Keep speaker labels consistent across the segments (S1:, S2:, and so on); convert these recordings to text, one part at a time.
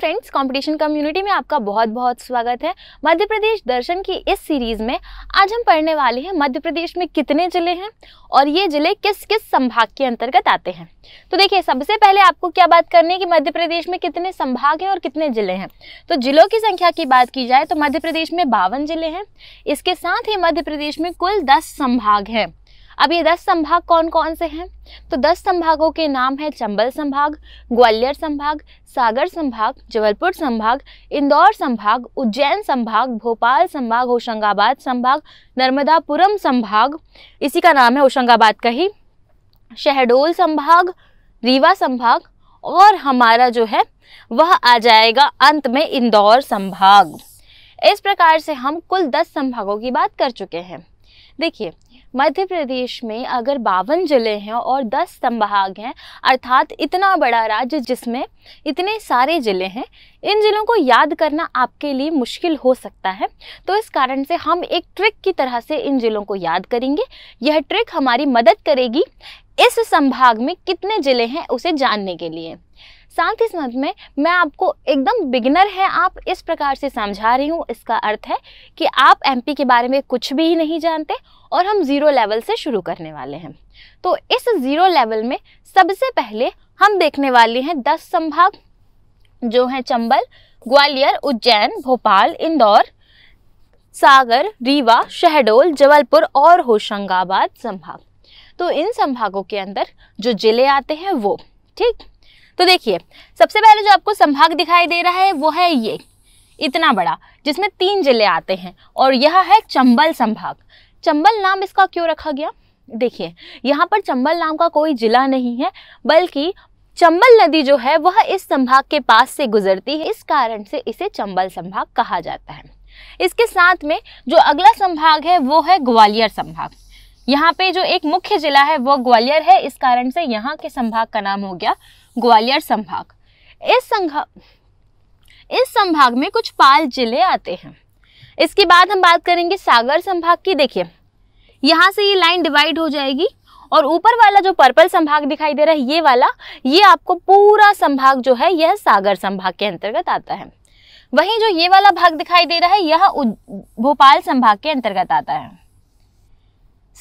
S1: friends competition community में आपका बहुत बहुत स्वागत है मध्य प्रदेश दर्शन की इस सीरीज़ में आज हम पढ़ने वाले हैं मध्य प्रदेश में कितने ज़िले हैं और ये ज़िले किस किस संभाग के अंतर्गत आते हैं तो देखिए सबसे पहले आपको क्या बात करनी है कि मध्य प्रदेश में कितने संभाग हैं और कितने ज़िले हैं तो ज़िलों की संख्या की बात की जाए तो मध्य प्रदेश में बावन ज़िले हैं इसके साथ ही मध्य प्रदेश में कुल दस संभाग हैं अब ये दस संभाग कौन कौन से हैं तो दस संभागों के नाम है चंबल संभाग ग्वालियर संभाग सागर संभाग जबलपुर संभाग इंदौर संभाग उज्जैन संभाग भोपाल संभाग होशंगाबाद संभाग नर्मदापुरम संभाग इसी का नाम है होशंगाबाद का ही शहडोल संभाग रीवा संभाग और हमारा जो है वह आ जाएगा अंत में इंदौर संभाग इस प्रकार से हम कुल दस संभागों की बात कर चुके हैं देखिए मध्य प्रदेश में अगर बावन जिले हैं और दस संभाग हैं अर्थात इतना बड़ा राज्य जिसमें इतने सारे ज़िले हैं इन ज़िलों को याद करना आपके लिए मुश्किल हो सकता है तो इस कारण से हम एक ट्रिक की तरह से इन ज़िलों को याद करेंगे यह ट्रिक हमारी मदद करेगी इस संभाग में कितने ज़िले हैं उसे जानने के लिए साथ ही साथ में मैं आपको एकदम बिगिनर है आप इस प्रकार से समझा रही हूँ इसका अर्थ है कि आप एम के बारे में कुछ भी नहीं जानते और हम ज़ीरो लेवल से शुरू करने वाले हैं तो इस ज़ीरो लेवल में सबसे पहले हम देखने वाले हैं दस संभाग जो हैं चंबल ग्वालियर उज्जैन भोपाल इंदौर सागर रीवा शहडोल जबलपुर और होशंगाबाद संभाग तो इन संभागों के अंदर जो ज़िले आते हैं वो ठीक तो देखिए सबसे पहले जो आपको संभाग दिखाई दे रहा है वो है ये इतना बड़ा जिसमें तीन जिले आते हैं और यह है चंबल संभाग चंबल नाम इसका क्यों रखा गया देखिए यहाँ पर चंबल नाम का कोई जिला नहीं है बल्कि चंबल नदी जो है वह इस संभाग के पास से गुजरती है इस कारण से इसे चंबल संभाग कहा जाता है इसके साथ में जो अगला संभाग है वो है ग्वालियर संभाग यहाँ पे जो एक मुख्य जिला है वो ग्वालियर है इस कारण से यहाँ के संभाग का नाम हो गया ग्वालियर संभाग इस संघा इस संभाग में कुछ पाल जिले आते हैं इसके बाद हम बात करेंगे सागर संभाग की देखिए यहाँ से ये लाइन डिवाइड हो जाएगी और ऊपर वाला जो पर्पल संभाग दिखाई दे रहा है ये वाला ये आपको पूरा संभाग जो है यह सागर संभाग के अंतर्गत आता है वहीं जो ये वाला भाग दिखाई दे रहा है यह भोपाल संभाग के अंतर्गत आता है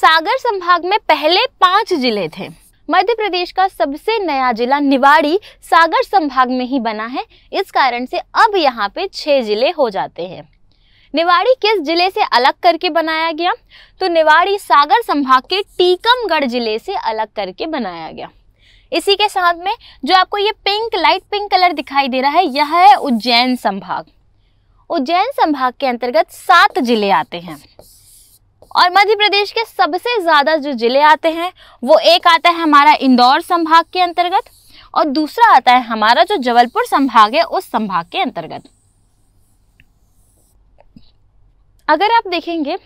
S1: सागर संभाग में पहले पांच जिले थे मध्य प्रदेश का सबसे नया जिला निवाड़ी सागर संभाग में ही बना है इस कारण से अब यहाँ पे छह जिले हो जाते हैं निवाड़ी किस जिले से अलग करके बनाया गया तो निवाड़ी सागर संभाग के टीकमगढ़ जिले से अलग करके बनाया गया इसी के साथ में जो आपको ये पिंक लाइट पिंक कलर दिखाई दे रहा है यह है उज्जैन संभाग उज्जैन संभाग के अंतर्गत सात जिले आते हैं और मध्य प्रदेश के सबसे ज़्यादा जो जिले आते हैं वो एक आता है हमारा इंदौर संभाग के अंतर्गत और दूसरा आता है हमारा जो जबलपुर संभाग है उस संभाग के अंतर्गत अगर आप देखेंगे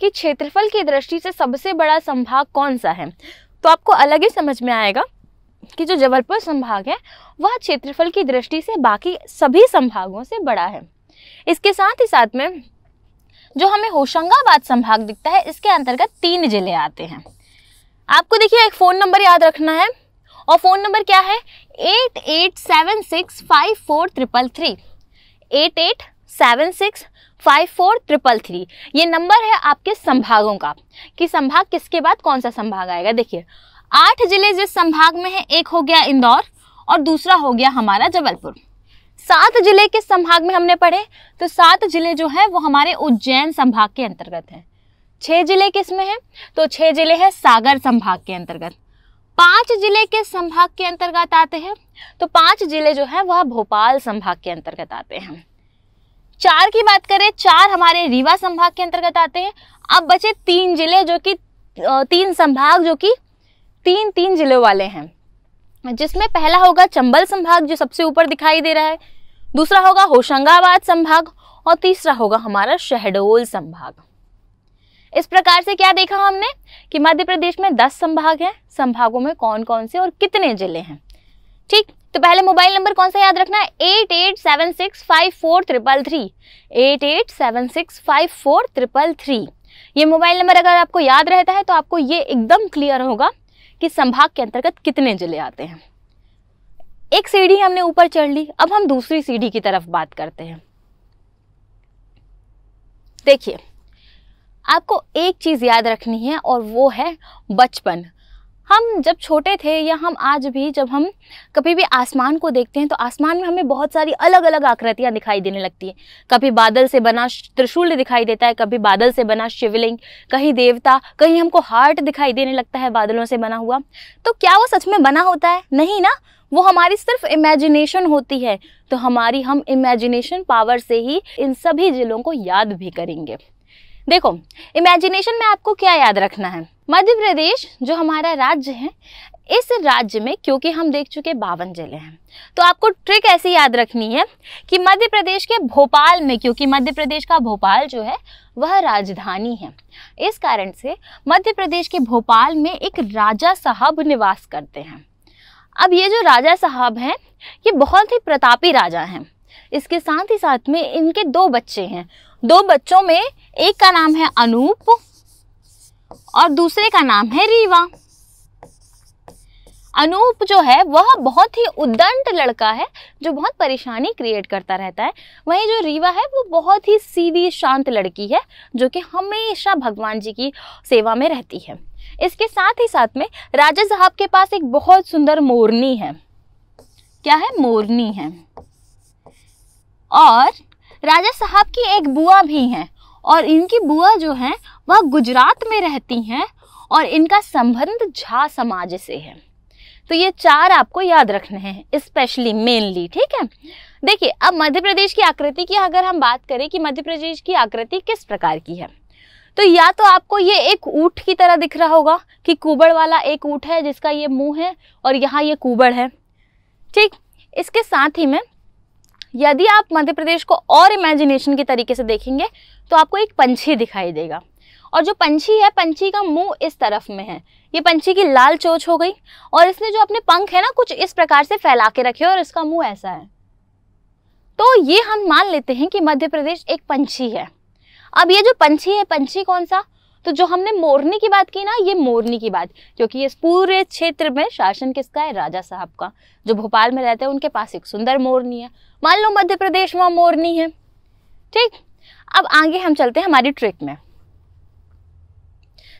S1: कि क्षेत्रफल की दृष्टि से सबसे बड़ा संभाग कौन सा है तो आपको अलग ही समझ में आएगा कि जो जबलपुर संभाग है वह क्षेत्रफल की दृष्टि से बाकी सभी संभागों से बड़ा है इसके साथ ही साथ में जो हमें होशंगाबाद संभाग दिखता है इसके अंतर्गत तीन जिले आते हैं आपको देखिए एक फ़ोन नंबर याद रखना है और फ़ोन नंबर क्या है eight eight seven six five four triple three eight eight seven six five four triple three ये नंबर है आपके संभागों का कि संभाग किसके बाद कौन सा संभाग आएगा देखिए आठ जिले जिस संभाग में है एक हो गया इंदौर और दूसरा हो गया हमारा जबलपुर सात जिले के संभाग में हमने पढ़े तो सात जिले जो है वो हमारे उज्जैन संभाग के अंतर्गत हैं छह जिले किसमें हैं तो छह जिले हैं सागर संभाग के अंतर्गत पांच जिले के संभाग के अंतर्गत आते हैं तो पांच जिले जो है वह भोपाल संभाग के अंतर्गत आते हैं चार की बात करें चार हमारे रीवा संभाग के अंतर्गत आते हैं अब बचे तीन जिले जो कि तीन संभाग जो कि तीन तीन जिलों वाले हैं जिसमें पहला होगा चंबल संभाग जो सबसे ऊपर दिखाई दे रहा है दूसरा होगा होशंगाबाद संभाग और तीसरा होगा हमारा शहडोल संभाग इस प्रकार से क्या देखा हमने कि मध्य प्रदेश में 10 संभाग हैं संभागों में कौन कौन से और कितने जिले हैं ठीक तो पहले मोबाइल नंबर कौन सा याद रखना है eight eight seven six five four triple three eight eight seven six five four triple three ये मोबाइल नंबर अगर आपको याद रहता है तो आपको ये एकदम क्लियर होगा कि संभाग के अंतर्गत कितने जिले आते हैं एक सीढ़ी हमने ऊपर चढ़ ली अब हम दूसरी सीढ़ी की तरफ बात करते हैं देखिए आपको एक चीज़ याद रखनी है और वो है बचपन हम जब छोटे थे या हम आज भी जब हम कभी भी आसमान को देखते हैं तो आसमान में हमें बहुत सारी अलग अलग आकृतियाँ दिखाई देने लगती हैं कभी बादल से बना त्रिशूल दिखाई देता है कभी बादल से बना शिवलिंग कहीं देवता कहीं हमको हार्ट दिखाई देने लगता है बादलों से बना हुआ तो क्या वो सच में बना होता है नहीं ना वो हमारी सिर्फ इमेजिनेशन होती है तो हमारी हम इमेजिनेशन पावर से ही इन सभी जिलों को याद भी करेंगे देखो इमेजिनेशन में आपको क्या याद रखना है मध्य प्रदेश जो हमारा राज्य है इस राज्य में क्योंकि हम देख चुके बावन जिले हैं तो आपको ट्रिक ऐसी याद रखनी है कि मध्य प्रदेश के भोपाल में क्योंकि मध्य प्रदेश का भोपाल जो है वह राजधानी है इस कारण से मध्य प्रदेश के भोपाल में एक राजा साहब निवास करते हैं अब ये जो राजा साहब हैं ये बहुत ही प्रतापी राजा हैं इसके साथ ही साथ में इनके दो बच्चे हैं दो बच्चों में एक का नाम है अनूप और दूसरे का नाम है रीवा अनूप जो है वह बहुत ही उदंड लड़का है जो बहुत परेशानी क्रिएट करता रहता है वहीं जो रीवा है वो बहुत ही सीधी शांत लड़की है जो कि हमेशा भगवान जी की सेवा में रहती है इसके साथ ही साथ में राजा साहब के पास एक बहुत सुंदर मोरनी है क्या है मोरनी है और राजा साहब की एक बुआ भी हैं और इनकी बुआ जो है वह गुजरात में रहती हैं और इनका संबंध झा समाज से है तो ये चार आपको याद रखने हैं स्पेशली मेनली ठीक है देखिए अब मध्य प्रदेश की आकृति की अगर हम बात करें कि मध्य प्रदेश की आकृति किस प्रकार की है तो या तो आपको ये एक ऊँट की तरह दिख रहा होगा कि कुबड़ वाला एक ऊँट है जिसका ये मुँह है और यहाँ ये कुबड़ है ठीक इसके साथ ही में यदि आप मध्य प्रदेश को और इमेजिनेशन के तरीके से देखेंगे तो आपको एक पंछी दिखाई देगा और जो पंछी है पंछी का मुंह इस तरफ में है ये पंछी की लाल चोच हो गई और इसने जो अपने पंख है ना कुछ इस प्रकार से फैला के रखे और इसका मुंह ऐसा है तो ये हम मान लेते हैं कि मध्य प्रदेश एक पंछी है अब ये जो पंछी है पंछी कौन सा तो जो हमने मोरनी की बात की ना ये मोरनी की बात क्योंकि इस पूरे क्षेत्र में शासन किसका है राजा साहब का जो भोपाल में रहते हैं उनके पास एक सुंदर मोरनी है मान लो मध्य प्रदेश में मोरनी है ठीक अब आगे हम चलते हैं हमारी ट्रिक में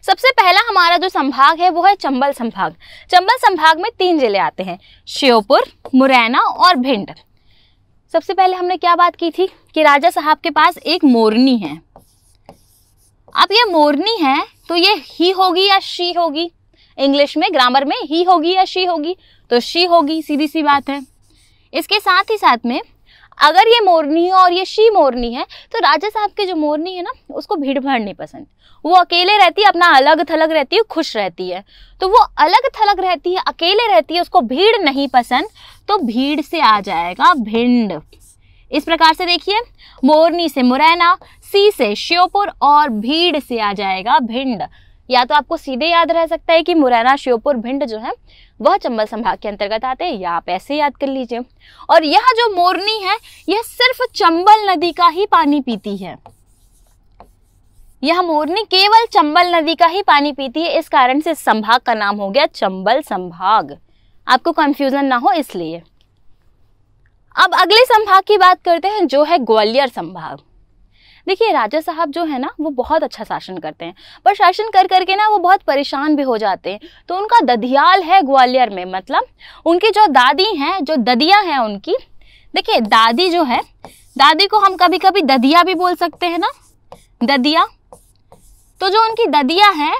S1: सबसे पहला हमारा जो संभाग है वो है चंबल संभाग चंबल संभाग में तीन जिले आते हैं श्योपुर मुरैना और भिंड सबसे पहले हमने क्या बात की थी कि राजा साहब के पास एक मोरनी है अब ये मोरनी है तो ये ही होगी या शी होगी इंग्लिश में ग्रामर में ही होगी या शी होगी तो शी होगी सीधी सी बात है इसके साथ ही साथ में अगर ये मोरनी है और ये शी मोरनी है तो राजा साहब की जो मोरनी है ना उसको भीड़ भाड़ नहीं पसंद वो अकेले रहती है अपना अलग थलग रहती है खुश रहती है तो वो अलग थलग रहती है अकेले रहती है उसको भीड़ नहीं पसंद तो भीड़ से आ जाएगा भिंड इस प्रकार से देखिए मोरनी से मुरैना सी से श्योपुर और भीड़ से आ जाएगा भिंड या तो आपको सीधे याद रह सकता है कि मुरैना श्योपुर भिंड जो है वह चंबल संभाग के अंतर्गत आते हैं या आप ऐसे याद कर लीजिए और यह जो मोरनी है यह सिर्फ चंबल नदी का ही पानी पीती है यह मोरनी केवल चंबल नदी का ही पानी पीती है इस कारण से संभाग का नाम हो गया चंबल संभाग आपको कंफ्यूजन ना हो इसलिए अब अगले संभाग की बात करते हैं जो है ग्वालियर संभाग देखिए राजा साहब जो है ना वो बहुत अच्छा शासन करते हैं पर शासन कर करके ना वो बहुत परेशान भी हो जाते हैं तो उनका दधियाल है ग्वालियर में मतलब उनकी जो दादी हैं जो ददिया हैं उनकी देखिए दादी जो है दादी को हम कभी कभी ददिया भी बोल सकते हैं ना ददिया तो जो उनकी ददिया हैं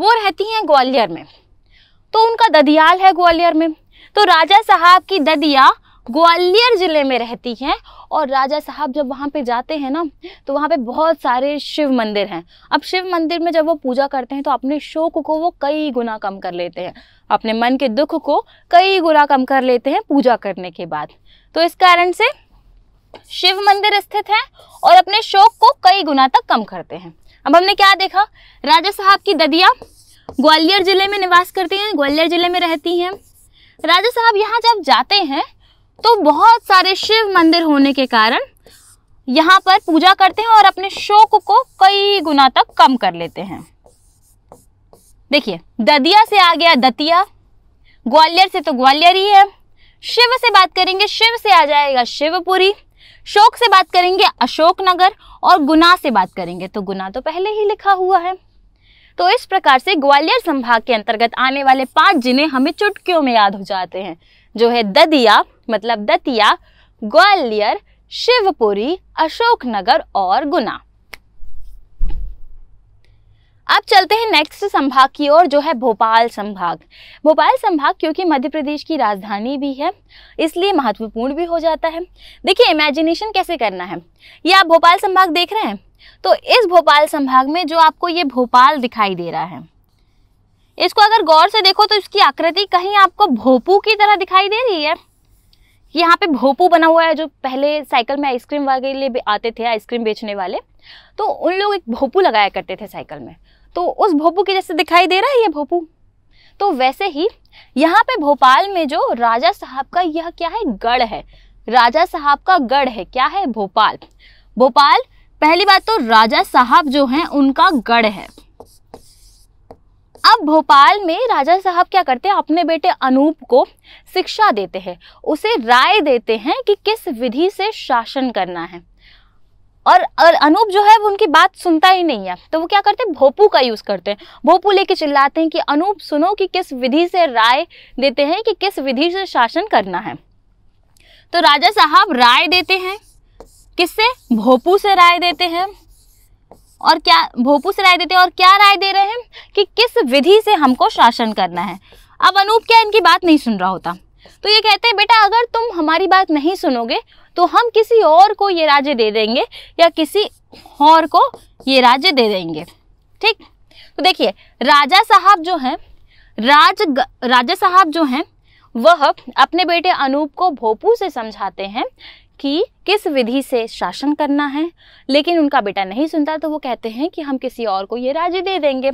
S1: वो रहती हैं ग्वालियर में तो उनका ददियाल है ग्वालियर में तो राजा साहब की ददिया ग्वालियर ज़िले में रहती हैं और राजा साहब जब वहाँ पे जाते हैं ना तो वहाँ पे बहुत सारे शिव मंदिर हैं अब शिव मंदिर में जब वो पूजा करते हैं तो अपने शोक को वो कई गुना कम कर लेते हैं अपने मन के दुख को कई गुना कम कर लेते हैं पूजा करने के बाद तो इस कारण से शिव मंदिर स्थित है और अपने शोक को कई गुना तक कम करते हैं अब हमने क्या देखा राजा साहब की ददिया ग्वालियर जिले में निवास करती हैं ग्वालियर जिले में रहती हैं राजा साहब यहाँ जब जाते हैं तो बहुत सारे शिव मंदिर होने के कारण यहाँ पर पूजा करते हैं और अपने शोक को कई गुना तक कम कर लेते हैं देखिए ददिया से आ गया दतिया ग्वालियर से तो ग्वालियर ही है शिव से बात करेंगे शिव से आ जाएगा शिवपुरी शोक से बात करेंगे अशोकनगर और गुना से बात करेंगे तो गुना तो पहले ही लिखा हुआ है तो इस प्रकार से ग्वालियर संभाग के अंतर्गत आने वाले पांच जिले हमें चुटकियों में याद हो जाते हैं जो है ददिया मतलब दतिया ग्वालियर शिवपुरी अशोकनगर और गुना अब चलते हैं नेक्स्ट संभाग की ओर जो है भोपाल संभाग भोपाल संभाग क्योंकि मध्य प्रदेश की राजधानी भी है इसलिए महत्वपूर्ण भी हो जाता है देखिए इमेजिनेशन कैसे करना है ये आप भोपाल संभाग देख रहे हैं तो इस भोपाल संभाग में जो आपको ये भोपाल दिखाई दे रहा है इसको अगर गौर से देखो तो इसकी आकृति कहीं आपको भोपू की तरह दिखाई दे रही है यहाँ पे भोपू बना हुआ है जो पहले साइकिल में आइसक्रीम वगैरह आते थे आइसक्रीम बेचने वाले तो उन लोग एक भोपू लगाया करते थे साइकिल में तो उस भोपू के जैसे दिखाई दे रहा है ये भोपू तो वैसे ही यहाँ पे भोपाल में जो राजा साहब का यह क्या है गढ़ है राजा साहब का गढ़ है क्या है भोपाल भोपाल पहली बात तो राजा साहब जो हैं उनका गढ़ है अब भोपाल में राजा साहब क्या करते हैं अपने बेटे अनूप को शिक्षा देते हैं उसे राय देते हैं कि किस विधि से शासन करना है और, और अनूप जो है वो उनकी बात सुनता ही नहीं है तो वो क्या करते हैं भोपू का यूज़ करते हैं भोपू लेके चिल्लाते हैं कि अनूप सुनो कि किस विधि से राय देते हैं कि किस विधि से शासन करना है तो राजा साहब राय देते हैं किससे भोपू से राय देते हैं और क्या भोपू से राय देते हैं और क्या राय दे रहे हैं कि किस विधि से हमको शासन करना है अब अनूप क्या इनकी बात नहीं सुन रहा होता तो ये कहते हैं बेटा अगर तुम हमारी बात नहीं सुनोगे तो हम किसी और को ये राज्य दे देंगे या किसी और को ये राज्य दे देंगे ठीक तो देखिए राजा साहब जो हैं राज राजा साहब जो हैं वह अपने बेटे अनूप को भोपू से समझाते हैं कि किस विधि से शासन करना है लेकिन उनका बेटा नहीं सुनता तो वो कहते हैं कि हम किसी और को ये राज्य दे देंगे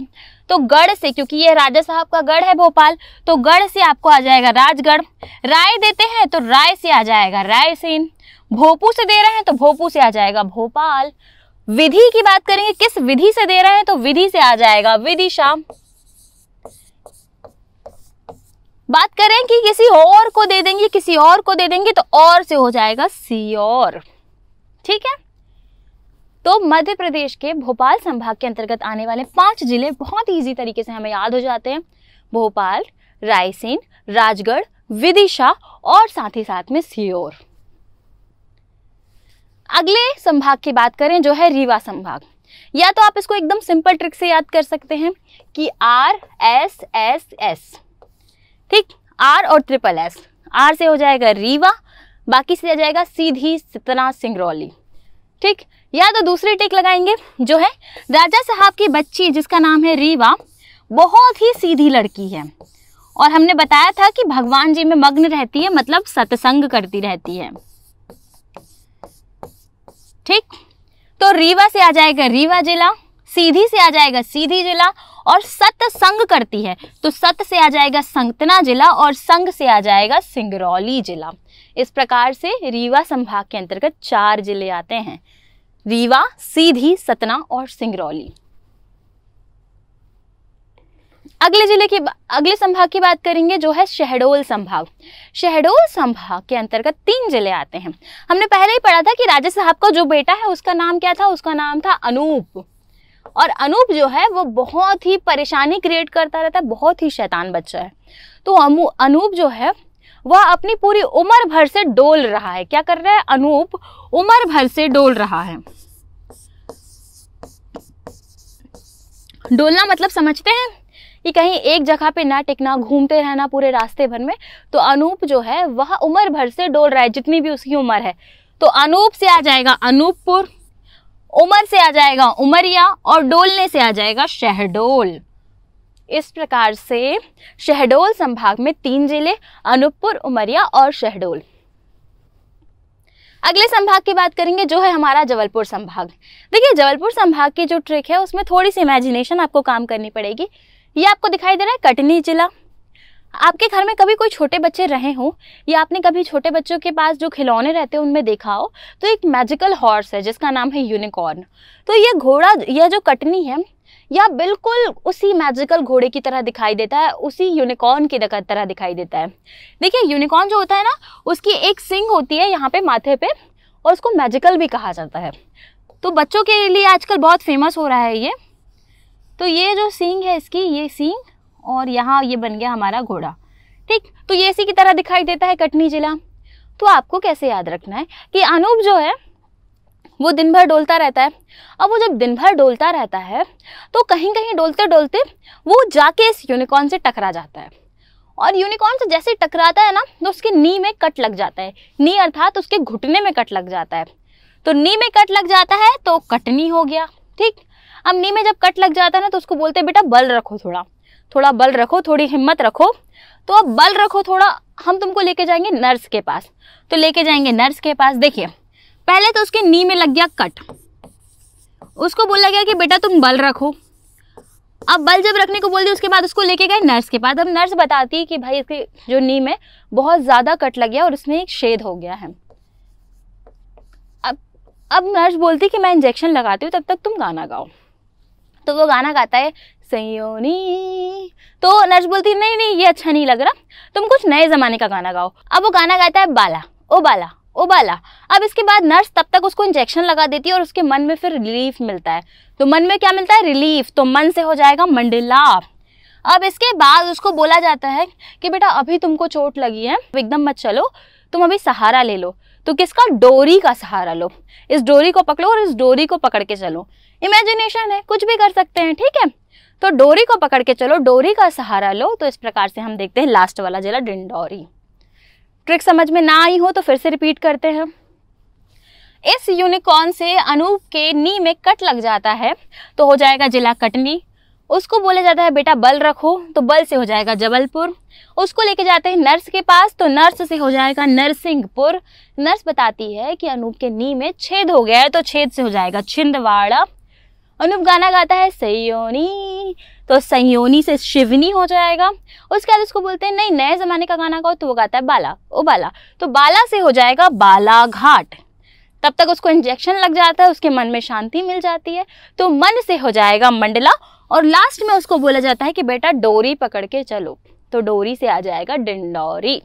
S1: तो गढ़ से क्योंकि ये राजा साहब का गढ़ है भोपाल तो गढ़ से आपको आ जाएगा राजगढ़ राय देते हैं तो राय से आ जाएगा रायसेन भोपू से दे रहे हैं तो भोपू से आ जाएगा भोपाल विधि की बात करेंगे किस विधि से दे रहे हैं तो विधि से आ जाएगा विधि शाम बात करें कि किसी और को दे देंगे किसी और को दे देंगे तो और से हो जाएगा सी और ठीक है तो मध्य प्रदेश के भोपाल संभाग के अंतर्गत आने वाले पांच जिले बहुत इजी तरीके से हमें याद हो जाते हैं भोपाल रायसेन राजगढ़ विदिशा और साथ ही साथ में सीओर अगले संभाग की बात करें जो है रीवा संभाग या तो आप इसको एकदम सिंपल ट्रिक से याद कर सकते हैं कि आर एस एस एस ठीक आर और ट्रिपल एस आर से हो जाएगा रीवा बाकी से आ जाएगा सीधी सतना सिंगरौली ठीक या तो दूसरी टिक लगाएंगे जो है राजा साहब की बच्ची जिसका नाम है रीवा बहुत ही सीधी लड़की है और हमने बताया था कि भगवान जी में मग्न रहती है मतलब सत्संग करती रहती है ठीक तो रीवा से आ जाएगा रीवा जिला सीधी से आ जाएगा सीधी जिला और सत संग करती है तो सत से आ जाएगा संगतना जिला और संग से आ जाएगा सिंगरौली जिला इस प्रकार से रीवा संभाग के अंतर्गत चार जिले आते हैं रीवा सीधी सतना और सिंगरौली अगले जिले की अगले संभाग की बात करेंगे जो है शहडोल संभाग शहडोल संभाग के अंतर्गत तीन जिले आते हैं हमने पहले ही पढ़ा था कि राजा साहब का जो बेटा है उसका नाम क्या था उसका नाम था अनूप और अनूप जो है वो बहुत ही परेशानी क्रिएट करता रहता है बहुत ही शैतान बच्चा है तो अनूप जो है वह अपनी पूरी उम्र भर से डोल रहा है क्या कर रहा है अनूप उम्र भर से डोल रहा है डोलना मतलब समझते हैं कि कहीं एक जगह पे ना टिकना घूमते रहना पूरे रास्ते भर में तो अनूप जो है वह उम्र भर से डोल रहा है जितनी भी उसकी उम्र है तो अनूप से आ जाएगा अनूपपुर उमर से आ जाएगा उमरिया और डोलने से आ जाएगा शहडोल इस प्रकार से शहडोल संभाग में तीन जिले अनूपपुर उमरिया और शहडोल अगले संभाग की बात करेंगे जो है हमारा जबलपुर संभाग देखिए जबलपुर संभाग की जो ट्रिक है उसमें थोड़ी सी इमेजिनेशन आपको काम करनी पड़ेगी ये आपको दिखाई दे रहा है कटनी जिला आपके घर में कभी कोई छोटे बच्चे रहे हों या आपने कभी छोटे बच्चों के पास जो खिलौने रहते हैं उनमें देखा हो तो एक मैजिकल हॉर्स है जिसका नाम है यूनिकॉर्न तो ये घोड़ा यह जो कटनी है या बिल्कुल उसी मैजिकल घोड़े की तरह दिखाई देता है उसी यूनिकॉर्न की तरह दिखाई देता है देखिए यूनिकॉर्न जो होता है ना उसकी एक सिंग होती है यहाँ पे माथे पे और उसको मैजिकल भी कहा जाता है तो बच्चों के लिए आजकल बहुत फेमस हो रहा है ये तो ये जो सींग है इसकी ये सींग और यहाँ ये बन गया हमारा घोड़ा ठीक तो ये इसी की तरह दिखाई देता है कटनी जिला तो आपको कैसे याद रखना है कि अनूप जो है वो दिन भर डोलता रहता है अब वो जब दिन भर डोलता रहता है तो कहीं कहीं डोलते डोलते वो जाके इस यूनिकॉर्न से टकरा जाता है और यूनिकॉर्न से जैसे टकराता है ना तो उसके नी में कट लग जाता है नी अर्थात तो उसके घुटने में कट लग जाता है तो नी में कट लग जाता है तो कटनी हो गया ठीक अब नी में जब कट लग जाता है ना तो उसको बोलते हैं बेटा बल रखो थोड़ा थोड़ा बल रखो थोड़ी हिम्मत रखो तो अब बल रखो थोड़ा हम तुमको लेके जाएंगे नर्स के पास तो लेके जाएंगे नर्स के पास देखिए पहले तो उसके नी में लग गया कट उसको बोला गया कि बेटा तुम बल रखो अब बल जब रखने को बोल दिया उसके बाद उसको लेके गए नर्स के पास अब नर्स बताती है कि भाई इसकी जो नी में बहुत ज़्यादा कट लग गया और उसमें एक शेद हो गया है अब अब नर्स बोलती कि मैं इंजेक्शन लगाती हूँ तब तक तुम गाना गाओ तो वो गाना गाता है सयोनी तो नर्स बोलती है नहीं नहीं ये अच्छा नहीं लग रहा तुम कुछ नए ज़माने का गाना गाओ अब वो गाना गाता है बाला ओ बाला ओ बाला अब इसके बाद नर्स तब तक उसको इंजेक्शन लगा देती है और उसके मन में फिर रिलीफ मिलता है तो मन में क्या मिलता है रिलीफ तो मन से हो जाएगा मंडिला अब इसके बाद उसको बोला जाता है कि बेटा अभी तुमको चोट लगी है एकदम मत चलो तुम अभी सहारा ले लो तो किसका डोरी का सहारा लो इस डोरी को पकड़ो और इस डोरी को पकड़ के चलो इमेजिनेशन है कुछ भी कर सकते हैं ठीक है तो डोरी को पकड़ के चलो डोरी का सहारा लो तो इस प्रकार से हम देखते हैं लास्ट वाला जिला डिंडोरी ट्रिक समझ में ना आई हो तो फिर से रिपीट करते हैं इस यूनिकॉर्न से अनूप के नी में कट लग जाता है तो हो जाएगा जिला कटनी उसको बोला जाता है बेटा बल रखो तो बल से हो जाएगा जबलपुर उसको लेके जाते हैं नर्स के पास तो नर्स से हो जाएगा नरसिंहपुर नर्स बताती है कि अनूप के नी में छेद हो गया है तो छेद से हो जाएगा छिंदवाड़ा अनुप गाना गाता है सयोनी तो सयोनी से शिवनी हो जाएगा उसके बाद उसको बोलते हैं नहीं नए ज़माने का गाना गाओ तो वो गाता है बाला ओ बाला तो बाला से हो जाएगा बालाघाट तब तक उसको इंजेक्शन लग जाता है उसके मन में शांति मिल जाती है तो मन से हो जाएगा मंडला और लास्ट में उसको बोला जाता है कि बेटा डोरी पकड़ के चलो तो डोरी से आ जाएगा डिंडोरी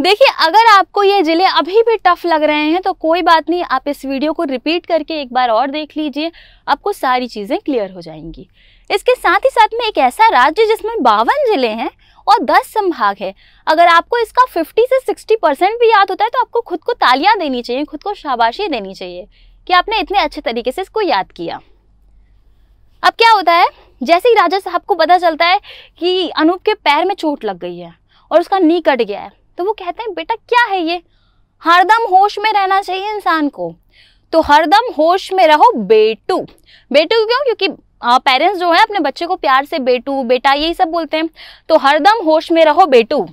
S1: देखिए अगर आपको ये ज़िले अभी भी टफ लग रहे हैं तो कोई बात नहीं आप इस वीडियो को रिपीट करके एक बार और देख लीजिए आपको सारी चीज़ें क्लियर हो जाएंगी इसके साथ ही साथ में एक ऐसा राज्य जिसमें बावन ज़िले हैं और 10 संभाग है अगर आपको इसका 50 से 60 परसेंट भी याद होता है तो आपको खुद को तालियां देनी चाहिए खुद को शाबाशी देनी चाहिए कि आपने इतने अच्छे तरीके से इसको याद किया अब क्या होता है जैसे ही राजा साहब को पता चलता है कि अनूप के पैर में चोट लग गई है और उसका नी कट गया है तो वो कहते हैं बेटा क्या है ये हरदम होश में रहना चाहिए इंसान को तो हरदम होश में रहो बेटू बेटू क्यों क्योंकि पेरेंट्स जो है अपने बच्चे को प्यार से बेटू बेटा यही सब बोलते हैं तो हरदम होश में रहो बेटू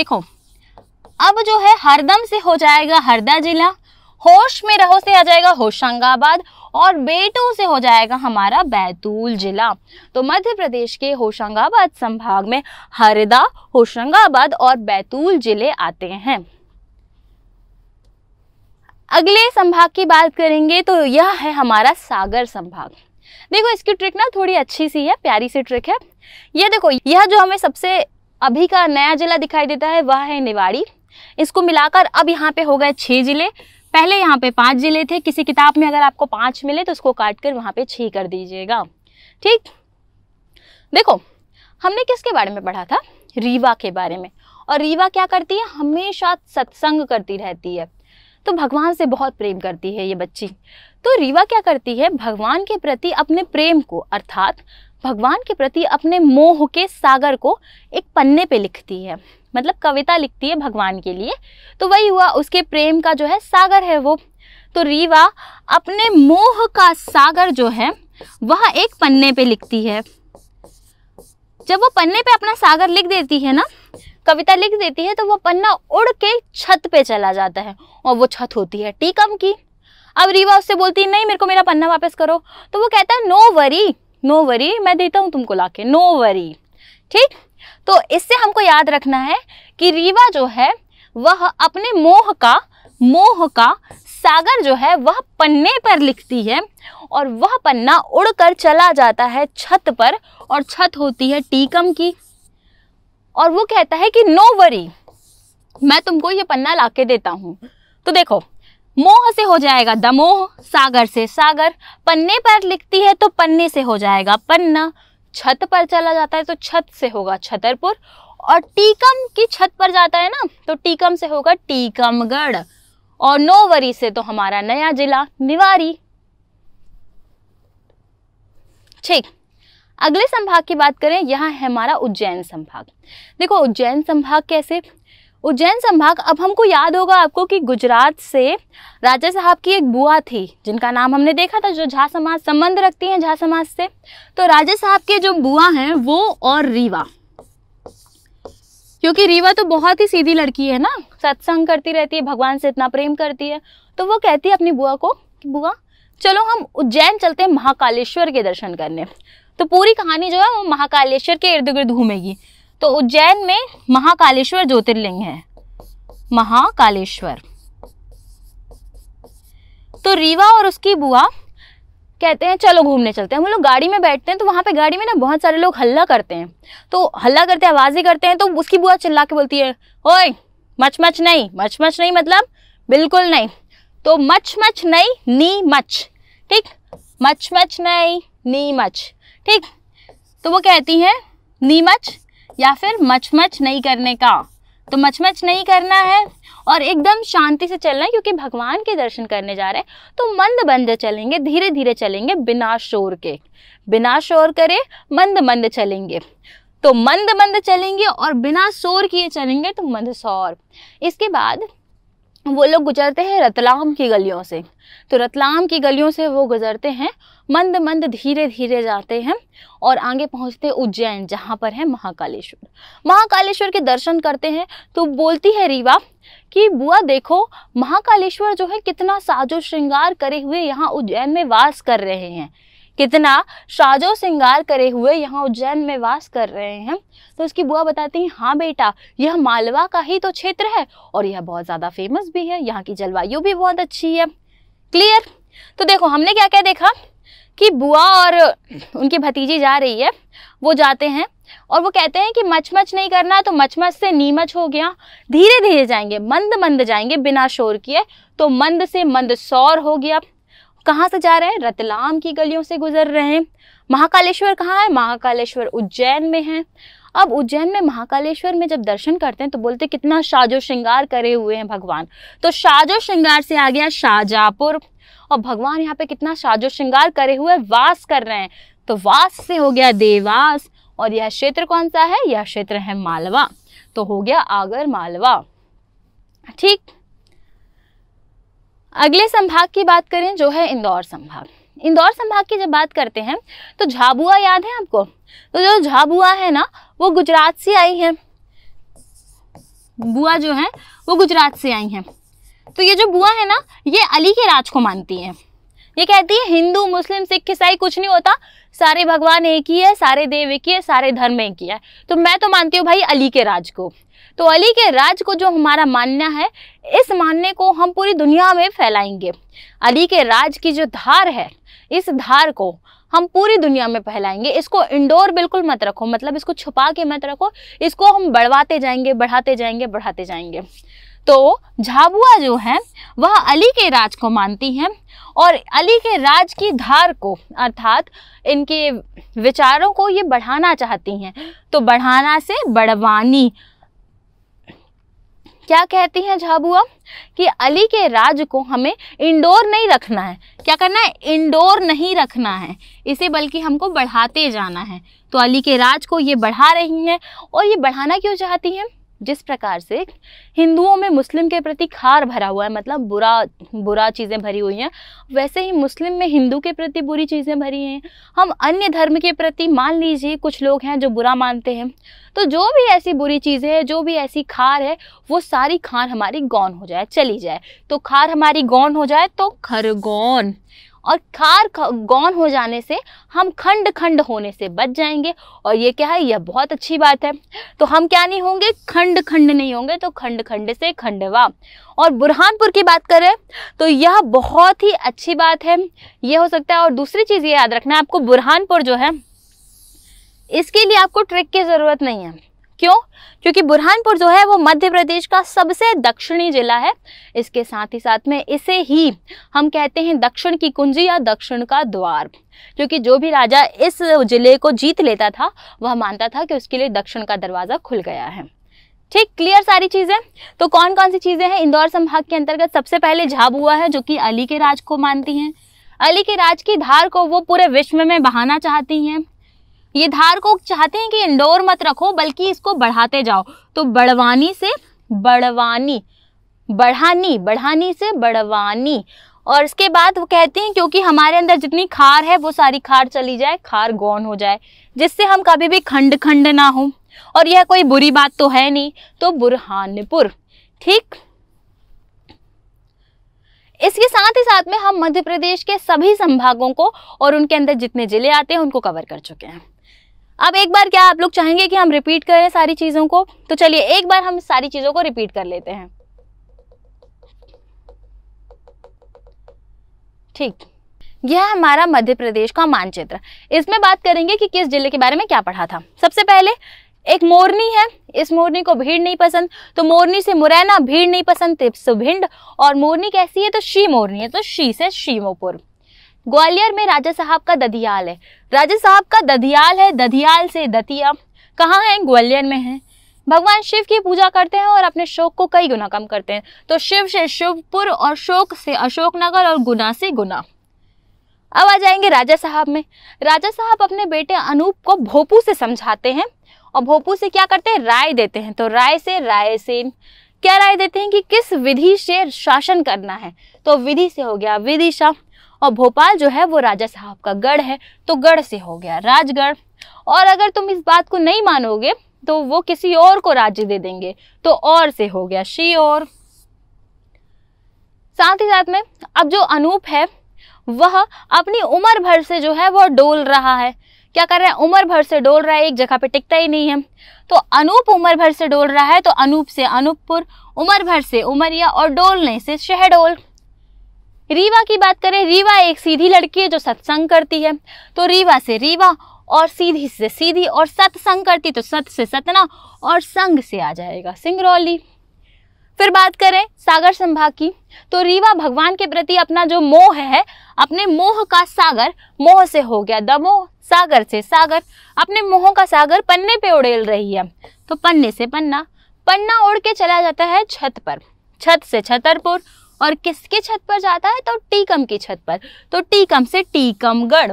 S1: देखो अब जो है हरदम से हो जाएगा हरदा जिला होश में रहो से आ जाएगा होशंगाबाद और बेटू से हो जाएगा हमारा बैतूल जिला तो मध्य प्रदेश के होशंगाबाद संभाग में हरदा होशंगाबाद और बैतूल जिले आते हैं अगले संभाग की बात करेंगे तो यह है हमारा सागर संभाग देखो इसकी ट्रिक ना थोड़ी अच्छी सी है प्यारी सी ट्रिक है यह देखो यह जो हमें सबसे अभी का नया जिला दिखाई देता है वह है निवाड़ी इसको मिलाकर अब यहाँ पे हो गए छह जिले पहले यहाँ पे पांच जिले थे किसी किताब में अगर आपको पांच मिले तो उसको काट कर वहां पे छी कर दीजिएगा ठीक देखो हमने किसके बारे में पढ़ा था रीवा के बारे में और रीवा क्या करती है हमेशा सत्संग करती रहती है तो भगवान से बहुत प्रेम करती है ये बच्ची तो रीवा क्या करती है भगवान के प्रति अपने प्रेम को अर्थात भगवान के प्रति अपने मोह के सागर को एक पन्ने पे लिखती है मतलब कविता लिखती है भगवान के लिए तो वही हुआ उसके प्रेम का जो है सागर है वो तो रीवा अपने मोह का सागर जो है वह एक पन्ने पे लिखती है जब वो पन्ने पे अपना सागर लिख देती है ना कविता लिख देती है तो वो पन्ना उड़ के छत पे चला जाता है और वो छत होती है टीकम की अब रीवा उससे बोलती है नहीं मेरे को मेरा पन्ना वापस करो तो वो कहता है नो वरी नो वरी मैं देता हूँ तुमको लाके नो वरी ठीक तो इससे हमको याद रखना है कि रीवा जो है वह अपने मोह का मोह का सागर जो है वह पन्ने पर लिखती है और वह पन्ना उड़कर चला जाता है छत पर और छत होती है टीकम की और वो कहता है कि नो वरी मैं तुमको ये पन्ना ला के देता हूँ तो देखो मोह से हो जाएगा दमोह सागर से सागर पन्ने पर लिखती है तो पन्ने से हो जाएगा पन्ना छत पर चला जाता है तो छत से होगा छतरपुर और टीकम की छत पर जाता है ना तो टीकम से होगा टीकमगढ़ और नोवरी से तो हमारा नया जिला निवारी ठीक अगले संभाग की बात करें यहाँ है हमारा उज्जैन संभाग देखो उज्जैन संभाग कैसे उज्जैन संभाग अब हमको याद होगा आपको कि गुजरात से राजा साहब की एक बुआ थी जिनका नाम हमने देखा था जो झा समाज संबंध रखती हैं झा समाज से तो राजा साहब के जो बुआ हैं वो और रीवा क्योंकि रीवा तो बहुत ही सीधी लड़की है ना सत्संग करती रहती है भगवान से इतना प्रेम करती है तो वो कहती है अपनी बुआ को कि बुआ चलो हम उज्जैन चलते हैं महाकालेश्वर के दर्शन करने तो पूरी कहानी जो है वो महाकालेश्वर के इर्द गिर्द घूमेगी तो उज्जैन में महाकालेश्वर ज्योतिर्लिंग है महाकालेश्वर तो रीवा और उसकी बुआ कहते हैं चलो घूमने चलते हैं हम लोग गाड़ी में बैठते हैं तो वहाँ पे गाड़ी में ना बहुत सारे लोग हल्ला करते हैं तो हल्ला करते आवाज़ें करते हैं तो उसकी बुआ चिल्ला के बोलती है ओए मच मच नहीं मच मच नहीं मतलब बिल्कुल नहीं तो मच मच नहीं नी मच ठीक मच मच नहीं नी मच ठीक तो वो कहती हैं नी मच या फिर मचमच नहीं करने का तो मचमच नहीं करना है और एकदम शांति से चलना है क्योंकि भगवान के दर्शन करने जा रहे हैं तो मंद मंद चलेंगे धीरे धीरे चलेंगे बिना शोर के बिना शोर करे मंद मंद चलेंगे तो मंद मंद चलेंगे और बिना शोर किए चलेंगे तो मंद शोर इसके बाद वो लोग गुजरते हैं रतलाम की गलियों से तो रतलाम की गलियों से वो गुजरते हैं मंद मंद धीरे धीरे जाते हैं और आगे पहुंचते हैं उज्जैन जहाँ पर है महाकालेश्वर महाकालेश्वर के दर्शन करते हैं तो बोलती है रीवा कि बुआ देखो महाकालेश्वर जो है कितना साजो श्रृंगार करे हुए यहाँ उज्जैन में वास कर रहे हैं कितना शाजो श्रृंगार करे हुए यहाँ उज्जैन में वास कर रहे हैं तो उसकी बुआ बताती है हाँ बेटा यह मालवा का ही तो क्षेत्र है और यह बहुत ज़्यादा फेमस भी है यहाँ की जलवायु भी बहुत अच्छी है क्लियर तो देखो हमने क्या क्या देखा कि बुआ और उनकी भतीजी जा रही है वो जाते हैं और वो कहते हैं कि मचमच नहीं करना तो मचमच से नीमच हो गया धीरे धीरे जाएंगे मंद मंद जाएंगे बिना शोर किए तो मंद से मंद सौर हो गया कहाँ से जा रहे हैं रतलाम की गलियों से गुजर रहे हैं महाकालेश्वर कहाँ है महाकालेश्वर उज्जैन में है अब उज्जैन में महाकालेश्वर में जब दर्शन करते हैं तो बोलते कितना शाजो श्रृंगार करे हुए हैं भगवान तो शाजो श्रृंगार से आ गया शाहजहापुर और भगवान यहाँ पे कितना शाजो श्रृंगार करे हुए वास कर रहे हैं तो वास से हो गया देवास और यह क्षेत्र कौन सा है यह क्षेत्र है मालवा तो हो गया आगर मालवा ठीक अगले संभाग की बात करें जो है इंदौर संभाग इंदौर संभाग की जब बात करते हैं तो झाबुआ याद है आपको तो जो झाबुआ है ना वो गुजरात से आई है बुआ जो है वो गुजरात से आई है तो ये जो बुआ है ना ये अली के राज को मानती है ये कहती है हिंदू मुस्लिम सिख ईसाई कुछ नहीं होता सारे भगवान एक ही है सारे देव एक ही है सारे धर्म एक ही है तो मैं तो मानती हूँ भाई अली के राज को तो अली के राज को जो हमारा मानना है इस मानने को हम पूरी दुनिया में फैलाएंगे अली के राज की जो धार है इस धार को हम पूरी दुनिया में फैलाएंगे इसको इंडोर बिल्कुल मत रखो मतलब इसको छुपा के मत रखो इसको हम बढ़वाते जाएंगे बढ़ाते जाएंगे बढ़ाते जाएंगे तो झाबुआ जो है वह अली के राज को मानती हैं और अली के राज की धार को अर्थात इनके विचारों को ये बढ़ाना चाहती हैं तो बढ़ाना से बढ़वानी क्या कहती हैं झाबुआ कि अली के राज को हमें इंडोर नहीं रखना है क्या करना है इंडोर नहीं रखना है इसे बल्कि हमको बढ़ाते जाना है तो अली के राज को ये बढ़ा रही हैं और ये बढ़ाना क्यों चाहती हैं जिस प्रकार से हिंदुओं में मुस्लिम के प्रति खार भरा हुआ है मतलब बुरा बुरा चीज़ें भरी हुई हैं वैसे ही मुस्लिम में हिंदू के प्रति बुरी चीज़ें भरी हैं हम अन्य धर्म के प्रति मान लीजिए कुछ लोग हैं जो बुरा मानते हैं तो जो भी ऐसी बुरी चीज़ें है जो भी ऐसी खार है वो सारी खार हमारी गौन हो जाए चली जाए तो खार हमारी गौन हो जाए तो खरगौन और खार गौन हो जाने से हम खंड खंड होने से बच जाएंगे और ये क्या है यह बहुत अच्छी बात है तो हम क्या नहीं होंगे खंड खंड नहीं होंगे तो खंड खंड से खंडवा और बुरहानपुर की बात करें तो यह बहुत ही अच्छी बात है ये हो सकता है और दूसरी चीज़ ये याद रखना है आपको बुरहानपुर जो है इसके लिए आपको ट्रिक की ज़रूरत नहीं है क्यों क्योंकि बुरहानपुर जो है वो मध्य प्रदेश का सबसे दक्षिणी जिला है इसके साथ ही साथ में इसे ही हम कहते हैं दक्षिण की कुंजी या दक्षिण का द्वार क्योंकि जो भी राजा इस जिले को जीत लेता था वह मानता था कि उसके लिए दक्षिण का दरवाज़ा खुल गया है ठीक क्लियर सारी चीज़ें तो कौन कौन सी चीज़ें हैं इंदौर संभाग के अंतर्गत सबसे पहले झाबुआ है जो कि अली के राज को मानती हैं अली के राज की धार को वो पूरे विश्व में बहाना चाहती हैं ये धार को चाहते हैं कि इंडोर मत रखो बल्कि इसको बढ़ाते जाओ तो बड़वानी से बड़वानी बढ़ानी बढ़ानी से बड़वानी और इसके बाद वो कहते हैं क्योंकि हमारे अंदर जितनी खार है वो सारी खार चली जाए खार गौन हो जाए जिससे हम कभी भी खंड खंड ना हो और यह कोई बुरी बात तो है नहीं तो बुरहानपुर ठीक इसके साथ ही साथ में हम मध्य प्रदेश के सभी संभागों को और उनके अंदर जितने जिले आते हैं उनको कवर कर चुके हैं अब एक बार क्या आप लोग चाहेंगे कि हम रिपीट करें सारी चीज़ों को तो चलिए एक बार हम सारी चीज़ों को रिपीट कर लेते हैं ठीक यह हमारा मध्य प्रदेश का मानचित्र इसमें बात करेंगे कि किस जिले के बारे में क्या पढ़ा था सबसे पहले एक मोरनी है इस मोरनी को भीड़ नहीं पसंद तो मोरनी से मुरैना भीड़ नहीं पसंद तिप्स भिंड और मोरनी कैसी है तो शी मोरनी है तो शी से शिमोपुर ग्वालियर में राजा साहब का दधियाल है राजा साहब का दधियाल है दधियाल से दतिया कहाँ है ग्वालियर में है भगवान शिव की पूजा करते हैं और अपने शोक को कई गुना कम करते हैं तो शिव से शिवपुर और शोक से अशोकनगर और गुना से गुना अब आ जाएंगे राजा साहब में राजा साहब अपने बेटे अनूप को भोपू से समझाते हैं और भोपू से क्या करते हैं राय देते हैं तो राय से राय से क्या राय देते हैं कि किस विधि से शासन करना है तो विधि से हो गया विधि शाह और भोपाल जो है वो राजा साहब का गढ़ है तो गढ़ से हो गया राजगढ़ और अगर तुम इस बात को नहीं मानोगे तो वो किसी और को राज्य दे देंगे तो और से हो गया शी और साथ ही साथ में अब जो अनूप है वह अपनी उम्र भर से जो है वह डोल रहा है क्या कर रहा है उम्र भर से डोल रहा है एक जगह पे टिकता ही नहीं है तो अनूप उम्र भर से डोल रहा है तो अनूप से अनूपपुर उम्र भर से उमरिया और डोलने से शहडोल रीवा की बात करें रीवा एक सीधी लड़की है जो सत्संग करती है तो रीवा से रीवा और सीधी से सीधी और सत्संग करती तो सत से सतना और संग से आ जाएगा सिंगरौली फिर बात करें सागर संभाग की तो रीवा भगवान के प्रति अपना जो मोह है अपने मोह का सागर मोह से हो गया दमो सागर से सागर अपने मोह का सागर पन्ने पे उड़ेल रही है तो पन्ने से पन्ना पन्ना उड़ के चला जाता है छत पर छत से छतरपुर और किसके छत पर जाता है तो टीकम की छत पर तो टीकम से टीकमगढ़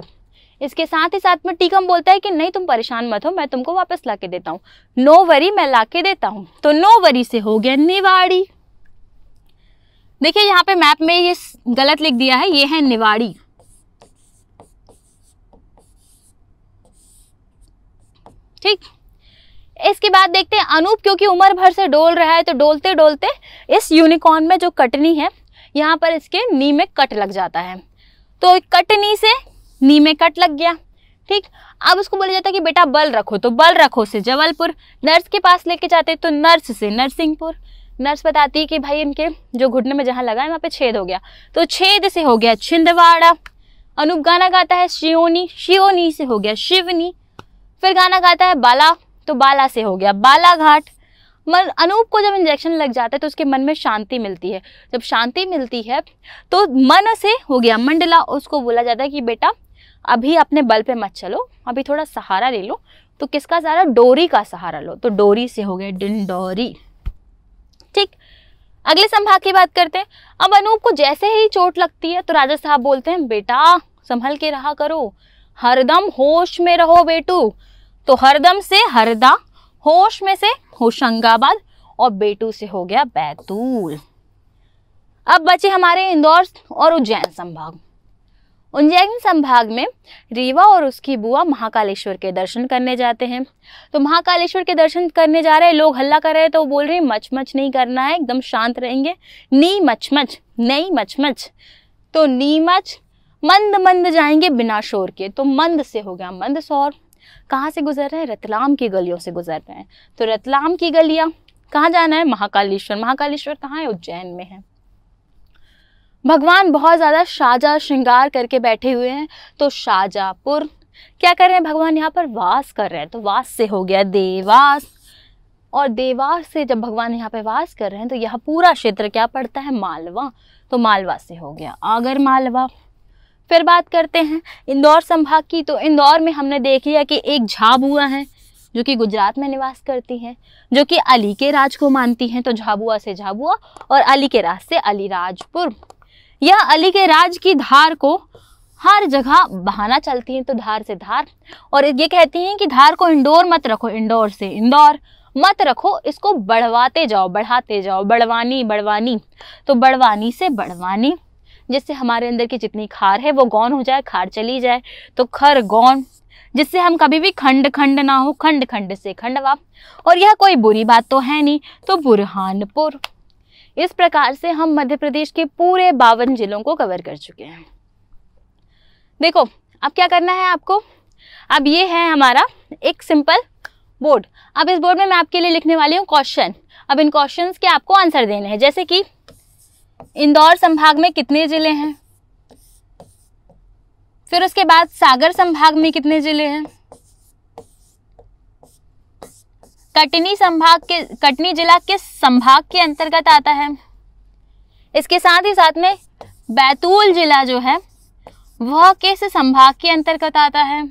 S1: इसके साथ ही साथ में टीकम बोलता है कि नहीं तुम परेशान मत हो मैं तुमको वापस ला के देता हूँ नो वरी मैं ला के देता हूँ तो नो वरी से हो गया निवाड़ी देखिए यहाँ पे मैप में ये गलत लिख दिया है ये है निवाड़ी ठीक इसके बाद देखते हैं अनूप क्योंकि उम्र भर से डोल रहा है तो डोलते डोलते इस यूनिकॉर्न में जो कटनी है यहाँ पर इसके नी में कट लग जाता है तो कट नी से नी में कट लग गया ठीक अब उसको बोला जाता है कि बेटा बल रखो तो बल रखो से जबलपुर नर्स के पास लेके जाते तो नर्स से नरसिंहपुर नर्स बताती है कि भाई इनके जो घुटने में जहाँ लगा है वहाँ पे छेद हो गया तो छेद से हो गया छिंदवाड़ा अनूप गाना गाता है शिवनी शिवनी से हो गया शिवनी फिर गाना गाता है बाला तो बाला से हो गया बालाघाट अनूप को जब इंजेक्शन लग जाता है तो उसके मन में शांति मिलती है जब शांति मिलती है तो मन से हो गया मंडला उसको बोला जाता है कि बेटा अभी अपने बल पे मत चलो अभी थोड़ा सहारा ले लो तो किसका सहारा डोरी का सहारा लो तो डोरी से हो गया डिंडोरी ठीक अगले संभाग की बात करते हैं अब अनूप को जैसे ही चोट लगती है तो राजा साहब बोलते हैं बेटा संभल के रहा करो हरदम होश में रहो बेटू तो हरदम से हरदा होश में से होशंगाबाद और बेटू से हो गया बैतूल अब बचे हमारे इंदौर और उज्जैन संभाग उज्जैन संभाग में रीवा और उसकी बुआ महाकालेश्वर के दर्शन करने जाते हैं तो महाकालेश्वर के दर्शन करने जा रहे हैं लोग हल्ला कर रहे हैं तो बोल रहे हैं मच मच नहीं करना है एकदम शांत रहेंगे नी मच मच नहीं मच मच तो नी मच मंद मंद जाएंगे बिना शोर के तो मंद से हो गया मंद शोर कहाँ से गुजर रहे हैं रतलाम की गलियों से गुजर रहे हैं तो रतलाम की गलिया कहाँ जाना है महाकालेश्वर महाकालेश्वर कहाँ है उज्जैन में है भगवान बहुत ज़्यादा शाजा श्रृंगार करके बैठे हुए हैं तो शाजापुर क्या कर रहे हैं भगवान यहाँ पर वास कर रहे हैं तो वास से हो गया देवास और देवास से जब भगवान यहाँ पे वास कर रहे हैं तो यह पूरा क्षेत्र क्या पड़ता है मालवा तो मालवा से हो गया आगर मालवा फिर बात करते हैं इंदौर संभाग की तो इंदौर में हमने देख लिया कि एक झाबुआ है जो कि गुजरात में निवास करती है जो कि अली के राज को मानती हैं तो झाबुआ से झाबुआ और अली के राज से अलीराजपुर यह अली के राज की धार को हर जगह बहाना चलती है तो धार से धार और ये कहती हैं कि धार को इंडोर मत रखो इंडोर से इंदौर मत रखो इसको बढ़वाते जाओ बढ़ाते जाओ बढ़वानी बढ़वानी तो बढ़वानी से बढ़वानी जिससे हमारे अंदर की जितनी खार है वो गौन हो जाए खार चली जाए तो खर गौन जिससे हम कभी भी खंड खंड ना हो खंड खंड से खंडवाप और यह कोई बुरी बात तो है नहीं तो बुरहानपुर इस प्रकार से हम मध्य प्रदेश के पूरे बावन जिलों को कवर कर चुके हैं देखो अब क्या करना है आपको अब ये है हमारा एक सिंपल बोर्ड अब इस बोर्ड में मैं आपके लिए लिखने वाली हूँ क्वेश्चन अब इन क्वेश्चन के आपको आंसर देने हैं जैसे कि इंदौर संभाग में कितने जिले हैं फिर उसके बाद सागर संभाग में कितने जिले हैं कटनी संभाग के कटनी जिला किस संभाग के अंतर्गत आता है इसके साथ ही साथ में बैतूल जिला जो है वह किस संभाग के अंतर्गत आता है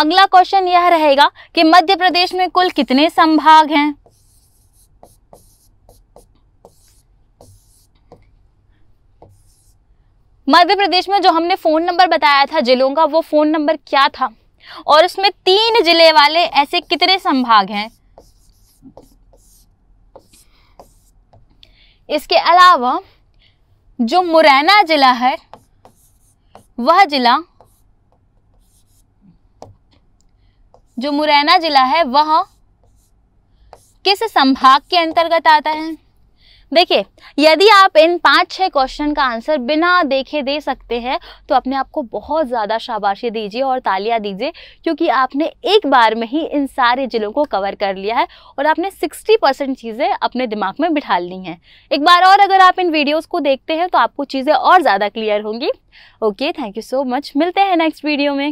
S1: अगला क्वेश्चन यह रहेगा कि मध्य प्रदेश में कुल कितने संभाग हैं मध्य प्रदेश में जो हमने फ़ोन नंबर बताया था जिलों का वो फ़ोन नंबर क्या था और उसमें तीन जिले वाले ऐसे कितने संभाग हैं इसके अलावा जो मुरैना जिला है वह जिला जो मुरैना जिला है वह किस संभाग के अंतर्गत आता है देखिए यदि आप इन पाँच छः क्वेश्चन का आंसर बिना देखे दे सकते हैं तो अपने आप को बहुत ज़्यादा शाबाशी दीजिए और तालियां दीजिए क्योंकि आपने एक बार में ही इन सारे ज़िलों को कवर कर लिया है और आपने 60 परसेंट चीज़ें अपने दिमाग में बिठा ली हैं एक बार और अगर आप इन वीडियोज़ को देखते हैं तो आपको चीज़ें और ज़्यादा क्लियर होंगी okay thank you so much मिलते हैं नेक्स्ट वीडियो में